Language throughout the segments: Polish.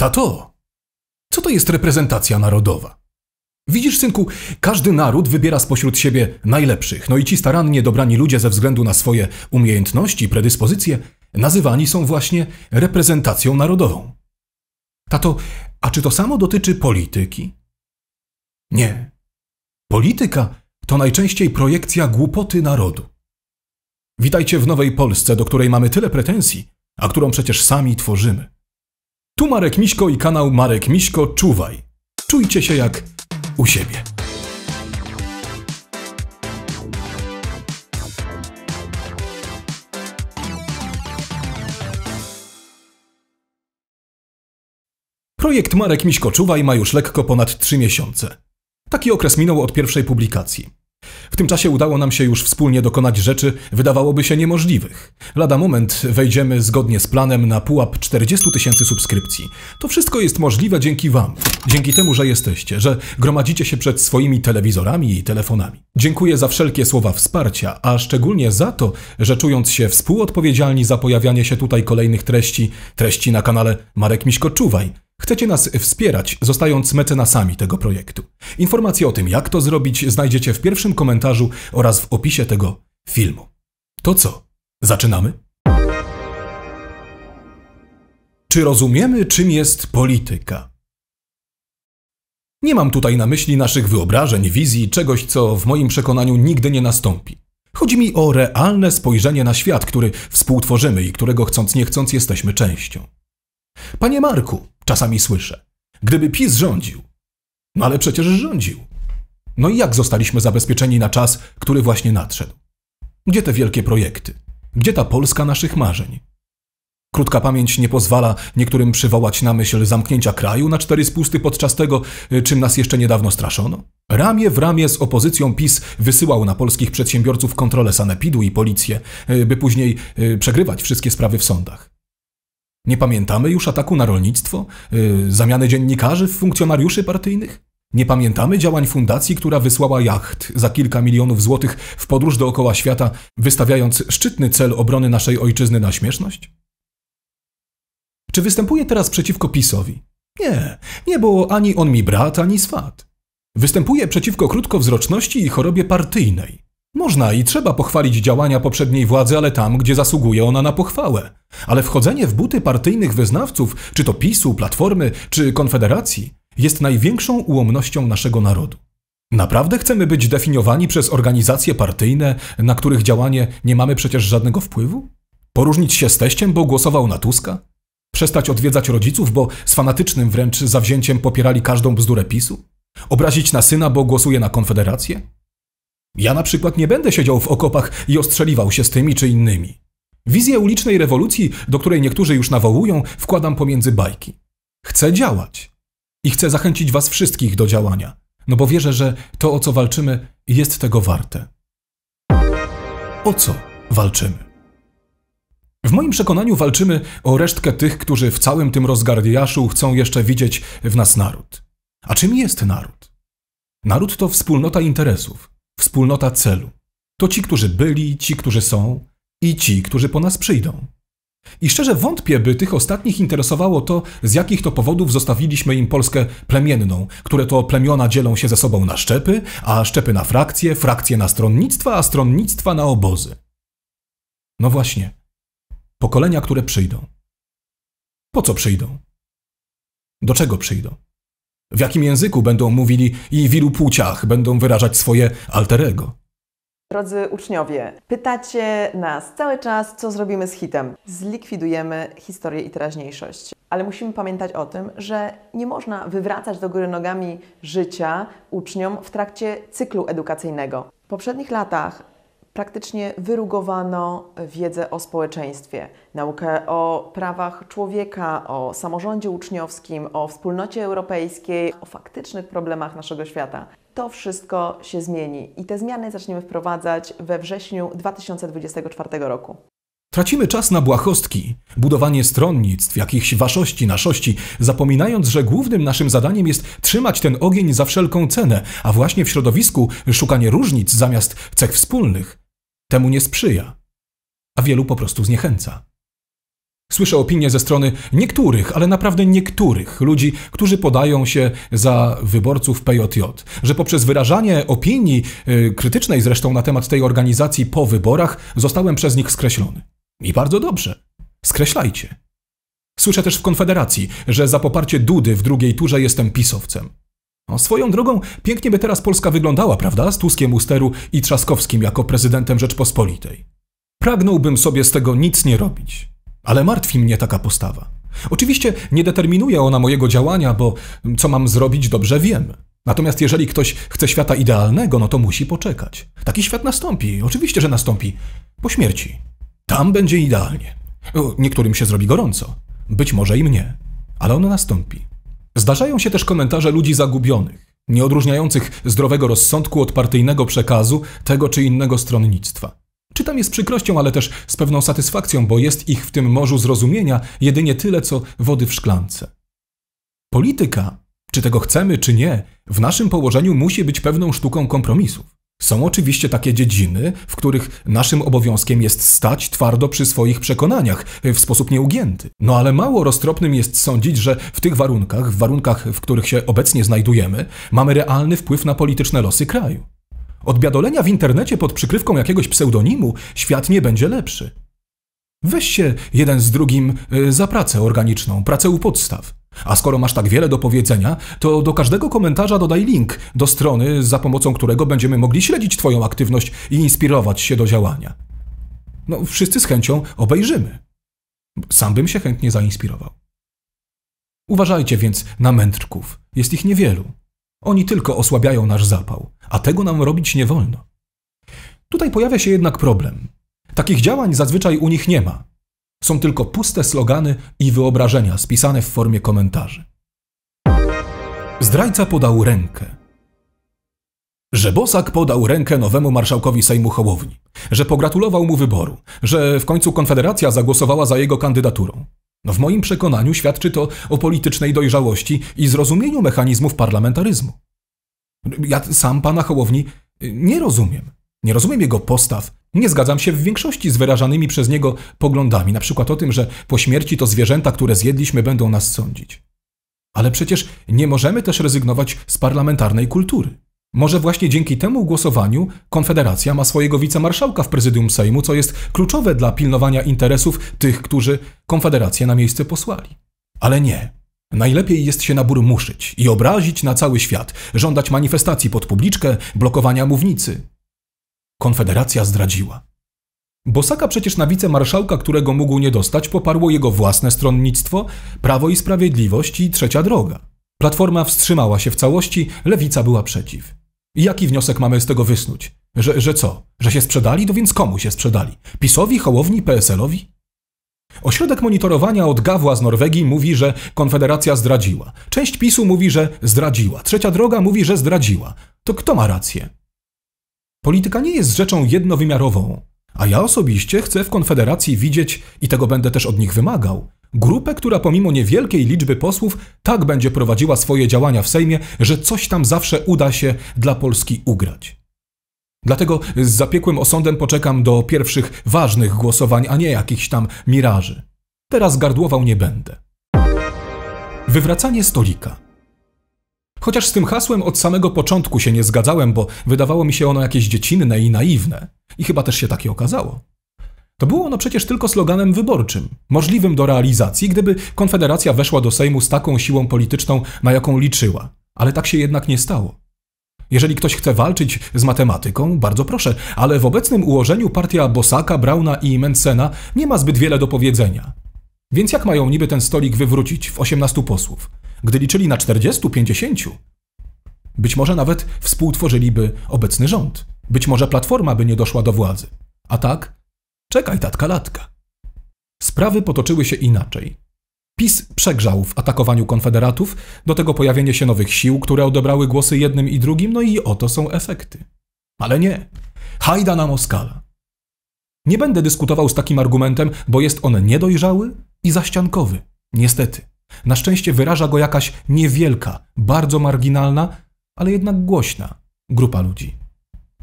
Tato, co to jest reprezentacja narodowa? Widzisz, synku, każdy naród wybiera spośród siebie najlepszych, no i ci starannie dobrani ludzie ze względu na swoje umiejętności i predyspozycje nazywani są właśnie reprezentacją narodową. Tato, a czy to samo dotyczy polityki? Nie. Polityka to najczęściej projekcja głupoty narodu. Witajcie w nowej Polsce, do której mamy tyle pretensji, a którą przecież sami tworzymy. Tu Marek Miśko i kanał Marek Miśko Czuwaj. Czujcie się jak u siebie. Projekt Marek Miśko Czuwaj ma już lekko ponad 3 miesiące. Taki okres minął od pierwszej publikacji. W tym czasie udało nam się już wspólnie dokonać rzeczy, wydawałoby się niemożliwych. Lada moment wejdziemy zgodnie z planem na pułap 40 tysięcy subskrypcji. To wszystko jest możliwe dzięki Wam. Dzięki temu, że jesteście, że gromadzicie się przed swoimi telewizorami i telefonami. Dziękuję za wszelkie słowa wsparcia, a szczególnie za to, że czując się współodpowiedzialni za pojawianie się tutaj kolejnych treści, treści na kanale Marek Miśko Czuwaj, Chcecie nas wspierać, zostając mecenasami tego projektu. Informacje o tym, jak to zrobić, znajdziecie w pierwszym komentarzu oraz w opisie tego filmu. To co? Zaczynamy? Czy rozumiemy, czym jest polityka? Nie mam tutaj na myśli naszych wyobrażeń, wizji, czegoś, co w moim przekonaniu nigdy nie nastąpi. Chodzi mi o realne spojrzenie na świat, który współtworzymy i którego chcąc nie chcąc jesteśmy częścią. Panie Marku, czasami słyszę, gdyby PiS rządził. No ale przecież rządził. No i jak zostaliśmy zabezpieczeni na czas, który właśnie nadszedł? Gdzie te wielkie projekty? Gdzie ta Polska naszych marzeń? Krótka pamięć nie pozwala niektórym przywołać na myśl zamknięcia kraju na cztery spusty podczas tego, y, czym nas jeszcze niedawno straszono. Ramię w ramię z opozycją PiS wysyłał na polskich przedsiębiorców kontrolę sanepidu i policję, y, by później y, przegrywać wszystkie sprawy w sądach. Nie pamiętamy już ataku na rolnictwo, yy, zamiany dziennikarzy w funkcjonariuszy partyjnych? Nie pamiętamy działań fundacji, która wysłała jacht za kilka milionów złotych w podróż dookoła świata, wystawiając szczytny cel obrony naszej ojczyzny na śmieszność? Czy występuję teraz przeciwko PiSowi? Nie, nie było ani on mi brat, ani swat. Występuję przeciwko krótkowzroczności i chorobie partyjnej. Można i trzeba pochwalić działania poprzedniej władzy, ale tam, gdzie zasługuje ona na pochwałę. Ale wchodzenie w buty partyjnych wyznawców, czy to PiSu, Platformy, czy Konfederacji, jest największą ułomnością naszego narodu. Naprawdę chcemy być definiowani przez organizacje partyjne, na których działanie nie mamy przecież żadnego wpływu? Poróżnić się z teściem, bo głosował na Tuska? Przestać odwiedzać rodziców, bo z fanatycznym wręcz zawzięciem popierali każdą bzdurę PiSu? Obrazić na syna, bo głosuje na Konfederację? Ja na przykład nie będę siedział w okopach i ostrzeliwał się z tymi czy innymi. Wizję ulicznej rewolucji, do której niektórzy już nawołują, wkładam pomiędzy bajki. Chcę działać. I chcę zachęcić Was wszystkich do działania, no bo wierzę, że to, o co walczymy, jest tego warte. O co walczymy? W moim przekonaniu walczymy o resztkę tych, którzy w całym tym rozgardiaszu chcą jeszcze widzieć w nas naród. A czym jest naród? Naród to wspólnota interesów, wspólnota celu. To ci, którzy byli, ci, którzy są i ci, którzy po nas przyjdą. I szczerze wątpię, by tych ostatnich interesowało to, z jakich to powodów zostawiliśmy im Polskę plemienną, które to plemiona dzielą się ze sobą na szczepy, a szczepy na frakcje, frakcje na stronnictwa, a stronnictwa na obozy. No właśnie, pokolenia, które przyjdą. Po co przyjdą? Do czego przyjdą? w jakim języku będą mówili i w ilu płciach będą wyrażać swoje alterego. Drodzy uczniowie, pytacie nas cały czas, co zrobimy z hitem. Zlikwidujemy historię i teraźniejszość. Ale musimy pamiętać o tym, że nie można wywracać do góry nogami życia uczniom w trakcie cyklu edukacyjnego. W poprzednich latach praktycznie wyrugowano wiedzę o społeczeństwie, naukę o prawach człowieka, o samorządzie uczniowskim, o wspólnocie europejskiej, o faktycznych problemach naszego świata. To wszystko się zmieni i te zmiany zaczniemy wprowadzać we wrześniu 2024 roku. Tracimy czas na błahostki, budowanie stronnictw, jakichś waszości, naszości, zapominając, że głównym naszym zadaniem jest trzymać ten ogień za wszelką cenę, a właśnie w środowisku szukanie różnic zamiast cech wspólnych temu nie sprzyja, a wielu po prostu zniechęca. Słyszę opinie ze strony niektórych, ale naprawdę niektórych ludzi, którzy podają się za wyborców PJJ, że poprzez wyrażanie opinii, y, krytycznej zresztą na temat tej organizacji po wyborach, zostałem przez nich skreślony. I bardzo dobrze. Skreślajcie. Słyszę też w Konfederacji, że za poparcie Dudy w drugiej turze jestem pisowcem. No, swoją drogą, pięknie by teraz Polska wyglądała, prawda? Z Tuskiem Usteru steru i Trzaskowskim jako prezydentem Rzeczpospolitej. Pragnąłbym sobie z tego nic nie robić, ale martwi mnie taka postawa. Oczywiście nie determinuje ona mojego działania, bo co mam zrobić, dobrze wiem. Natomiast jeżeli ktoś chce świata idealnego, no to musi poczekać. Taki świat nastąpi, oczywiście, że nastąpi. Po śmierci. Tam będzie idealnie. Niektórym się zrobi gorąco. Być może i mnie. Ale ono nastąpi. Zdarzają się też komentarze ludzi zagubionych, nieodróżniających zdrowego rozsądku od partyjnego przekazu tego czy innego stronnictwa. Czytam je z przykrością, ale też z pewną satysfakcją, bo jest ich w tym morzu zrozumienia jedynie tyle, co wody w szklance. Polityka, czy tego chcemy, czy nie, w naszym położeniu musi być pewną sztuką kompromisów. Są oczywiście takie dziedziny, w których naszym obowiązkiem jest stać twardo przy swoich przekonaniach e, w sposób nieugięty. No ale mało roztropnym jest sądzić, że w tych warunkach, w warunkach, w których się obecnie znajdujemy, mamy realny wpływ na polityczne losy kraju. Od biadolenia w internecie pod przykrywką jakiegoś pseudonimu świat nie będzie lepszy. Weź się jeden z drugim e, za pracę organiczną, pracę u podstaw. A skoro masz tak wiele do powiedzenia, to do każdego komentarza dodaj link do strony, za pomocą którego będziemy mogli śledzić Twoją aktywność i inspirować się do działania. No, wszyscy z chęcią obejrzymy. Sam bym się chętnie zainspirował. Uważajcie więc na mędrków. Jest ich niewielu. Oni tylko osłabiają nasz zapał, a tego nam robić nie wolno. Tutaj pojawia się jednak problem. Takich działań zazwyczaj u nich nie ma, są tylko puste slogany i wyobrażenia spisane w formie komentarzy. Zdrajca podał rękę. Że Bosak podał rękę nowemu marszałkowi Sejmu Hołowni, że pogratulował mu wyboru, że w końcu Konfederacja zagłosowała za jego kandydaturą. No w moim przekonaniu świadczy to o politycznej dojrzałości i zrozumieniu mechanizmów parlamentaryzmu. Ja sam pana Hołowni nie rozumiem. Nie rozumiem jego postaw, nie zgadzam się w większości z wyrażanymi przez niego poglądami, na przykład o tym, że po śmierci to zwierzęta, które zjedliśmy, będą nas sądzić. Ale przecież nie możemy też rezygnować z parlamentarnej kultury. Może właśnie dzięki temu głosowaniu Konfederacja ma swojego wicemarszałka w prezydium Sejmu, co jest kluczowe dla pilnowania interesów tych, którzy Konfederację na miejsce posłali. Ale nie. Najlepiej jest się na bór muszyć i obrazić na cały świat, żądać manifestacji pod publiczkę, blokowania mównicy. Konfederacja zdradziła. Bosaka przecież na wicemarszałka, którego mógł nie dostać, poparło jego własne stronnictwo, Prawo i Sprawiedliwość i Trzecia Droga. Platforma wstrzymała się w całości, lewica była przeciw. Jaki wniosek mamy z tego wysnuć? Że, że co? Że się sprzedali? To więc komu się sprzedali? PiSowi, Hołowni, PSL-owi? Ośrodek monitorowania od Gawła z Norwegii mówi, że Konfederacja zdradziła. Część PiSu mówi, że zdradziła. Trzecia Droga mówi, że zdradziła. To kto ma rację? Polityka nie jest rzeczą jednowymiarową, a ja osobiście chcę w Konfederacji widzieć, i tego będę też od nich wymagał, grupę, która pomimo niewielkiej liczby posłów tak będzie prowadziła swoje działania w Sejmie, że coś tam zawsze uda się dla Polski ugrać. Dlatego z zapiekłym osądem poczekam do pierwszych ważnych głosowań, a nie jakichś tam miraży. Teraz gardłował nie będę. Wywracanie stolika. Chociaż z tym hasłem od samego początku się nie zgadzałem, bo wydawało mi się ono jakieś dziecinne i naiwne. I chyba też się takie okazało. To było ono przecież tylko sloganem wyborczym, możliwym do realizacji, gdyby Konfederacja weszła do Sejmu z taką siłą polityczną, na jaką liczyła. Ale tak się jednak nie stało. Jeżeli ktoś chce walczyć z matematyką, bardzo proszę, ale w obecnym ułożeniu partia Bosaka, Brauna i Mencena nie ma zbyt wiele do powiedzenia. Więc jak mają niby ten stolik wywrócić w 18 posłów? Gdy liczyli na 40-50, być może nawet współtworzyliby obecny rząd. Być może Platforma by nie doszła do władzy. A tak? Czekaj, tatka latka. Sprawy potoczyły się inaczej. PiS przegrzał w atakowaniu konfederatów, do tego pojawienie się nowych sił, które odebrały głosy jednym i drugim, no i oto są efekty. Ale nie. Hajda na Moskala. Nie będę dyskutował z takim argumentem, bo jest on niedojrzały i zaściankowy. Niestety. Na szczęście wyraża go jakaś niewielka, bardzo marginalna, ale jednak głośna grupa ludzi.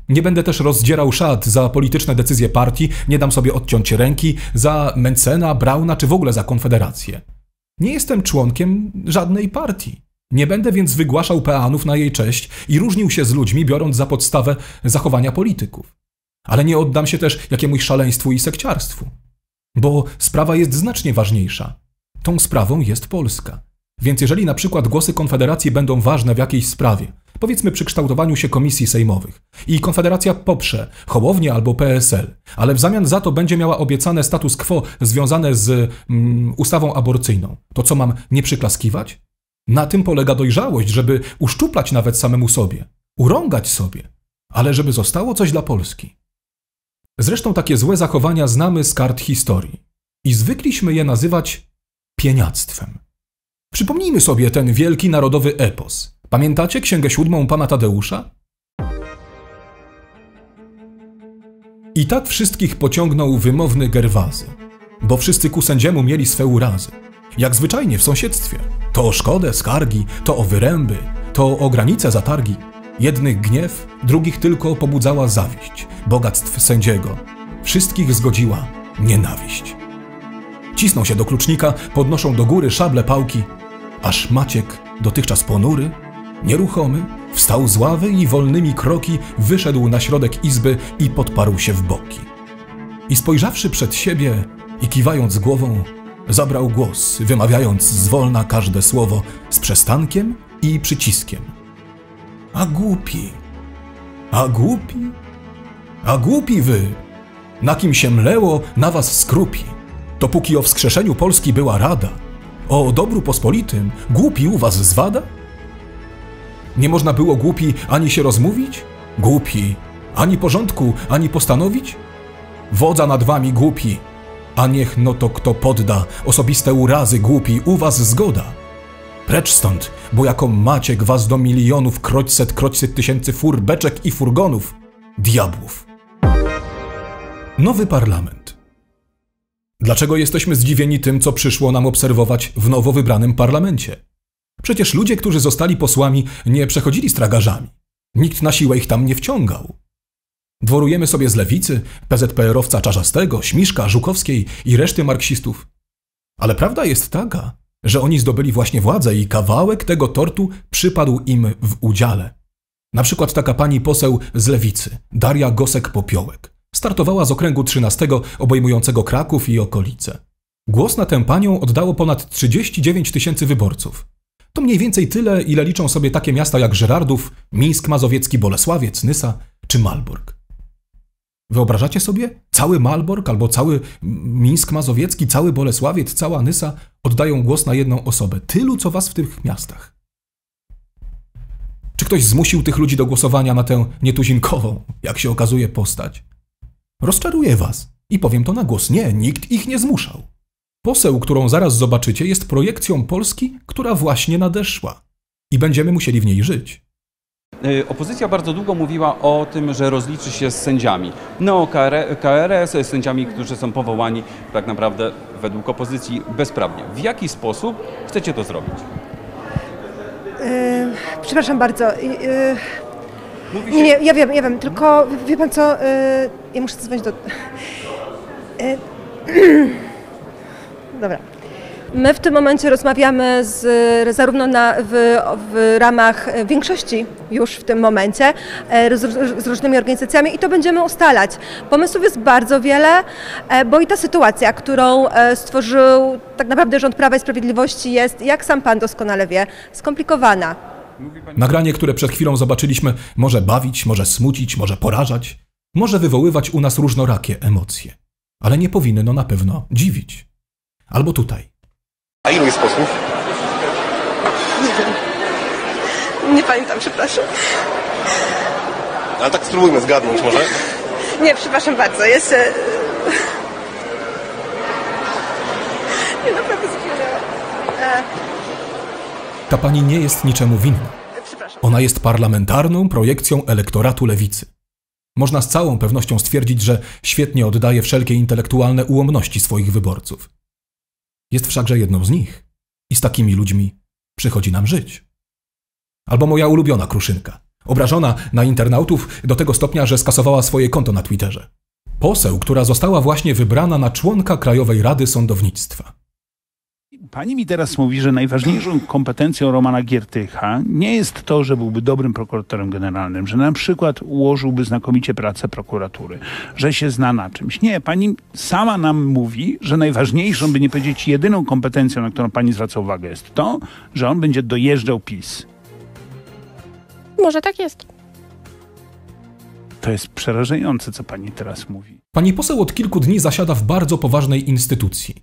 Nie będę też rozdzierał szat za polityczne decyzje partii, nie dam sobie odciąć ręki za Mencena, Brauna czy w ogóle za Konfederację. Nie jestem członkiem żadnej partii. Nie będę więc wygłaszał peanów na jej cześć i różnił się z ludźmi, biorąc za podstawę zachowania polityków. Ale nie oddam się też jakiemuś szaleństwu i sekciarstwu. Bo sprawa jest znacznie ważniejsza tą sprawą jest Polska. Więc jeżeli na przykład głosy Konfederacji będą ważne w jakiejś sprawie, powiedzmy przy kształtowaniu się komisji sejmowych, i Konfederacja poprze Hołownię albo PSL, ale w zamian za to będzie miała obiecane status quo związane z mm, ustawą aborcyjną, to co mam nie przyklaskiwać? Na tym polega dojrzałość, żeby uszczuplać nawet samemu sobie, urągać sobie, ale żeby zostało coś dla Polski. Zresztą takie złe zachowania znamy z kart historii i zwykliśmy je nazywać pieniactwem. Przypomnijmy sobie ten wielki narodowy epos. Pamiętacie Księgę Siódmą Pana Tadeusza? I tak wszystkich pociągnął wymowny Gerwazy, bo wszyscy ku sędziemu mieli swe urazy. Jak zwyczajnie w sąsiedztwie. To o szkodę, skargi, to o wyręby, to o granice zatargi. Jednych gniew, drugich tylko pobudzała zawiść. Bogactw sędziego. Wszystkich zgodziła nienawiść. Cisną się do klucznika, podnoszą do góry szable pałki, aż Maciek, dotychczas ponury, nieruchomy, wstał z ławy i wolnymi kroki wyszedł na środek izby i podparł się w boki. I spojrzawszy przed siebie i kiwając głową, zabrał głos, wymawiając zwolna każde słowo z przestankiem i przyciskiem. A głupi, a głupi, a głupi wy, na kim się mleło, na was skrupi dopóki o wskrzeszeniu Polski była rada, o dobru pospolitym głupi u was zwada? Nie można było głupi ani się rozmówić? Głupi, ani porządku, ani postanowić? Wodza nad wami głupi, a niech no to kto podda osobiste urazy głupi, u was zgoda. Precz stąd, bo jako maciek was do milionów, kroćset, kroćset tysięcy fur, beczek i furgonów, diabłów. Nowy parlament. Dlaczego jesteśmy zdziwieni tym, co przyszło nam obserwować w nowo wybranym parlamencie? Przecież ludzie, którzy zostali posłami, nie przechodzili stragarzami. Nikt na siłę ich tam nie wciągał. Dworujemy sobie z lewicy, PZPR-owca Czarzastego, Śmiszka, Żukowskiej i reszty marksistów. Ale prawda jest taka, że oni zdobyli właśnie władzę i kawałek tego tortu przypadł im w udziale. Na przykład taka pani poseł z lewicy, Daria Gosek-Popiołek. Startowała z okręgu 13 obejmującego Kraków i okolice. Głos na tę panią oddało ponad 39 tysięcy wyborców. To mniej więcej tyle, ile liczą sobie takie miasta jak Żerardów, Mińsk Mazowiecki, Bolesławiec, Nysa czy Malbork. Wyobrażacie sobie? Cały Malbork albo cały Mińsk Mazowiecki, cały Bolesławiec, cała Nysa oddają głos na jedną osobę. Tylu, co was w tych miastach. Czy ktoś zmusił tych ludzi do głosowania na tę nietuzinkową, jak się okazuje, postać? Rozczaruję was i powiem to na głos. Nie, nikt ich nie zmuszał. Poseł, którą zaraz zobaczycie, jest projekcją Polski, która właśnie nadeszła. I będziemy musieli w niej żyć. Y, opozycja bardzo długo mówiła o tym, że rozliczy się z sędziami. No, KRS, sędziami, którzy są powołani tak naprawdę według opozycji bezprawnie. W jaki sposób chcecie to zrobić? Yy, przepraszam bardzo. Yy, Mówi się... Nie, ja wiem, ja wiem, tylko wie pan co, y, ja muszę dzwonić do... Y, dobra. My w tym momencie rozmawiamy z, y, zarówno na, w, w, ramach większości już w tym momencie z, z, różnymi organizacjami i to będziemy ustalać. Pomysłów jest bardzo wiele, e, bo i ta sytuacja, którą e, stworzył tak naprawdę rząd Prawa i Sprawiedliwości jest, jak sam pan doskonale wie, skomplikowana. Nagranie, które przed chwilą zobaczyliśmy, może bawić, może smucić, może porażać, może wywoływać u nas różnorakie emocje, ale nie powinno na pewno dziwić. Albo tutaj. A ilu jest posłów? Nie wiem. Nie pamiętam, przepraszam. Ale tak spróbujmy zgadnąć może. Nie, przepraszam bardzo. Jest Ta pani nie jest niczemu winna. Ona jest parlamentarną projekcją elektoratu lewicy. Można z całą pewnością stwierdzić, że świetnie oddaje wszelkie intelektualne ułomności swoich wyborców. Jest wszakże jedną z nich i z takimi ludźmi przychodzi nam żyć. Albo moja ulubiona kruszynka, obrażona na internautów do tego stopnia, że skasowała swoje konto na Twitterze. Poseł, która została właśnie wybrana na członka Krajowej Rady Sądownictwa. Pani mi teraz mówi, że najważniejszą kompetencją Romana Giertycha nie jest to, że byłby dobrym prokuratorem generalnym, że na przykład ułożyłby znakomicie pracę prokuratury, że się zna na czymś. Nie, pani sama nam mówi, że najważniejszą, by nie powiedzieć jedyną kompetencją, na którą pani zwraca uwagę, jest to, że on będzie dojeżdżał PiS. Może tak jest. To jest przerażające, co pani teraz mówi. Pani poseł od kilku dni zasiada w bardzo poważnej instytucji.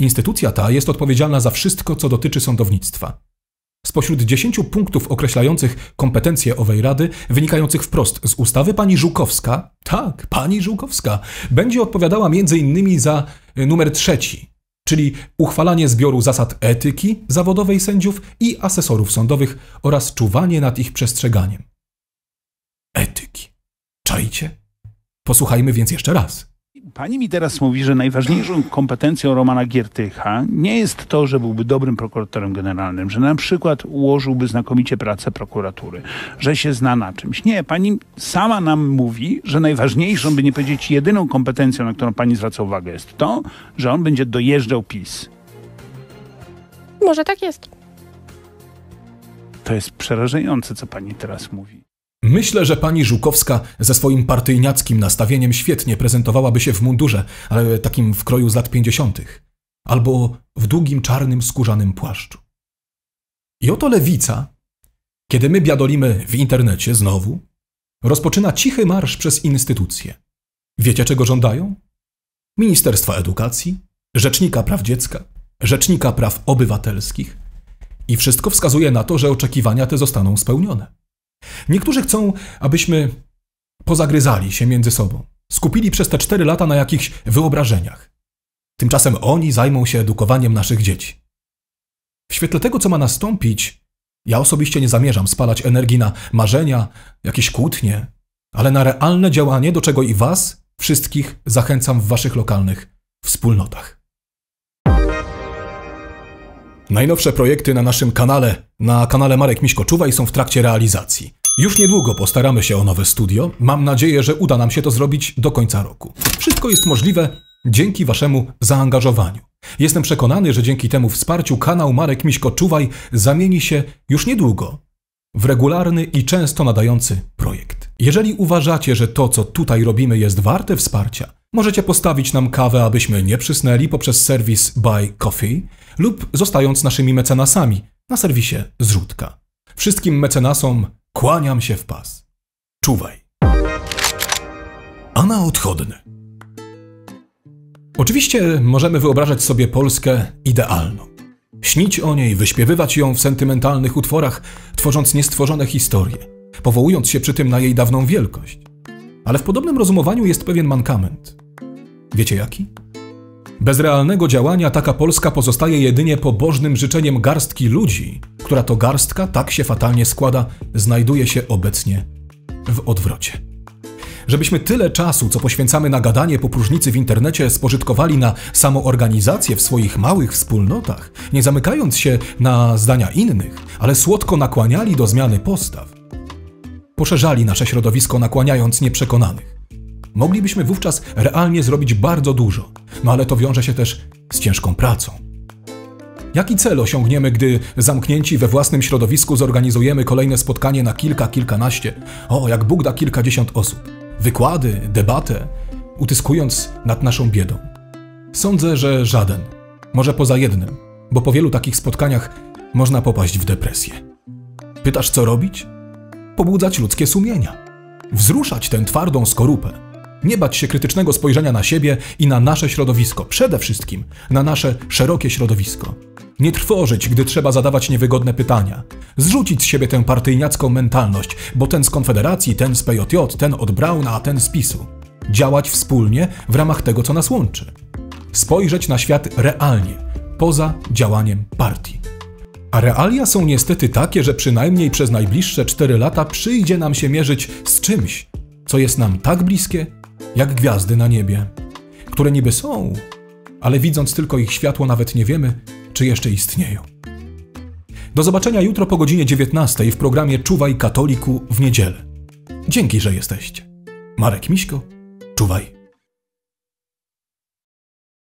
Instytucja ta jest odpowiedzialna za wszystko, co dotyczy sądownictwa. Spośród dziesięciu punktów określających kompetencje owej rady, wynikających wprost z ustawy pani Żółkowska, tak, pani Żółkowska, będzie odpowiadała m.in. za e, numer trzeci, czyli uchwalanie zbioru zasad etyki zawodowej sędziów i asesorów sądowych oraz czuwanie nad ich przestrzeganiem. Etyki. Czajcie? Posłuchajmy więc jeszcze raz. Pani mi teraz mówi, że najważniejszą kompetencją Romana Giertycha nie jest to, że byłby dobrym prokuratorem generalnym, że na przykład ułożyłby znakomicie pracę prokuratury, że się zna na czymś. Nie, pani sama nam mówi, że najważniejszą, by nie powiedzieć jedyną kompetencją, na którą pani zwraca uwagę, jest to, że on będzie dojeżdżał PiS. Może tak jest. To jest przerażające, co pani teraz mówi. Myślę, że pani Żukowska ze swoim partyjniackim nastawieniem świetnie prezentowałaby się w mundurze, ale takim w kroju z lat pięćdziesiątych, albo w długim czarnym skórzanym płaszczu. I oto lewica, kiedy my biadolimy w internecie znowu, rozpoczyna cichy marsz przez instytucje. Wiecie, czego żądają? Ministerstwa Edukacji, Rzecznika Praw Dziecka, Rzecznika Praw Obywatelskich i wszystko wskazuje na to, że oczekiwania te zostaną spełnione. Niektórzy chcą, abyśmy pozagryzali się między sobą, skupili przez te cztery lata na jakichś wyobrażeniach. Tymczasem oni zajmą się edukowaniem naszych dzieci. W świetle tego, co ma nastąpić, ja osobiście nie zamierzam spalać energii na marzenia, jakieś kłótnie, ale na realne działanie, do czego i Was wszystkich zachęcam w Waszych lokalnych wspólnotach. Najnowsze projekty na naszym kanale, na kanale Marek Miśko Czuwaj są w trakcie realizacji. Już niedługo postaramy się o nowe studio. Mam nadzieję, że uda nam się to zrobić do końca roku. Wszystko jest możliwe dzięki Waszemu zaangażowaniu. Jestem przekonany, że dzięki temu wsparciu kanał Marek Miśko Czuwaj zamieni się już niedługo w regularny i często nadający projekt. Jeżeli uważacie, że to, co tutaj robimy, jest warte wsparcia, Możecie postawić nam kawę, abyśmy nie przysnęli poprzez serwis Buy Coffee lub zostając naszymi mecenasami na serwisie Zrzutka. Wszystkim mecenasom kłaniam się w pas. Czuwaj. A na odchodne. Oczywiście możemy wyobrażać sobie Polskę idealną. Śnić o niej, wyśpiewywać ją w sentymentalnych utworach, tworząc niestworzone historie, powołując się przy tym na jej dawną wielkość. Ale w podobnym rozumowaniu jest pewien mankament. Wiecie jaki? Bez realnego działania taka Polska pozostaje jedynie pobożnym życzeniem garstki ludzi, która to garstka, tak się fatalnie składa, znajduje się obecnie w odwrocie. Żebyśmy tyle czasu, co poświęcamy na gadanie po próżnicy w internecie, spożytkowali na samoorganizację w swoich małych wspólnotach, nie zamykając się na zdania innych, ale słodko nakłaniali do zmiany postaw. Poszerzali nasze środowisko, nakłaniając nieprzekonanych. Moglibyśmy wówczas realnie zrobić bardzo dużo, no ale to wiąże się też z ciężką pracą. Jaki cel osiągniemy, gdy zamknięci we własnym środowisku zorganizujemy kolejne spotkanie na kilka, kilkanaście, o jak Bóg da kilkadziesiąt osób, wykłady, debatę, utyskując nad naszą biedą? Sądzę, że żaden, może poza jednym, bo po wielu takich spotkaniach można popaść w depresję. Pytasz, co robić? Pobudzać ludzkie sumienia, wzruszać tę twardą skorupę nie bać się krytycznego spojrzenia na siebie i na nasze środowisko, przede wszystkim na nasze szerokie środowisko. Nie trwożyć, gdy trzeba zadawać niewygodne pytania. Zrzucić z siebie tę partyjniacką mentalność, bo ten z Konfederacji, ten z PJJ, ten od Brauna, a ten z PiSu. Działać wspólnie w ramach tego, co nas łączy. Spojrzeć na świat realnie, poza działaniem partii. A realia są niestety takie, że przynajmniej przez najbliższe 4 lata przyjdzie nam się mierzyć z czymś, co jest nam tak bliskie, jak gwiazdy na niebie, które niby są, ale widząc tylko ich światło nawet nie wiemy, czy jeszcze istnieją. Do zobaczenia jutro po godzinie 19 w programie Czuwaj Katoliku w niedzielę. Dzięki, że jesteście. Marek Miśko, czuwaj.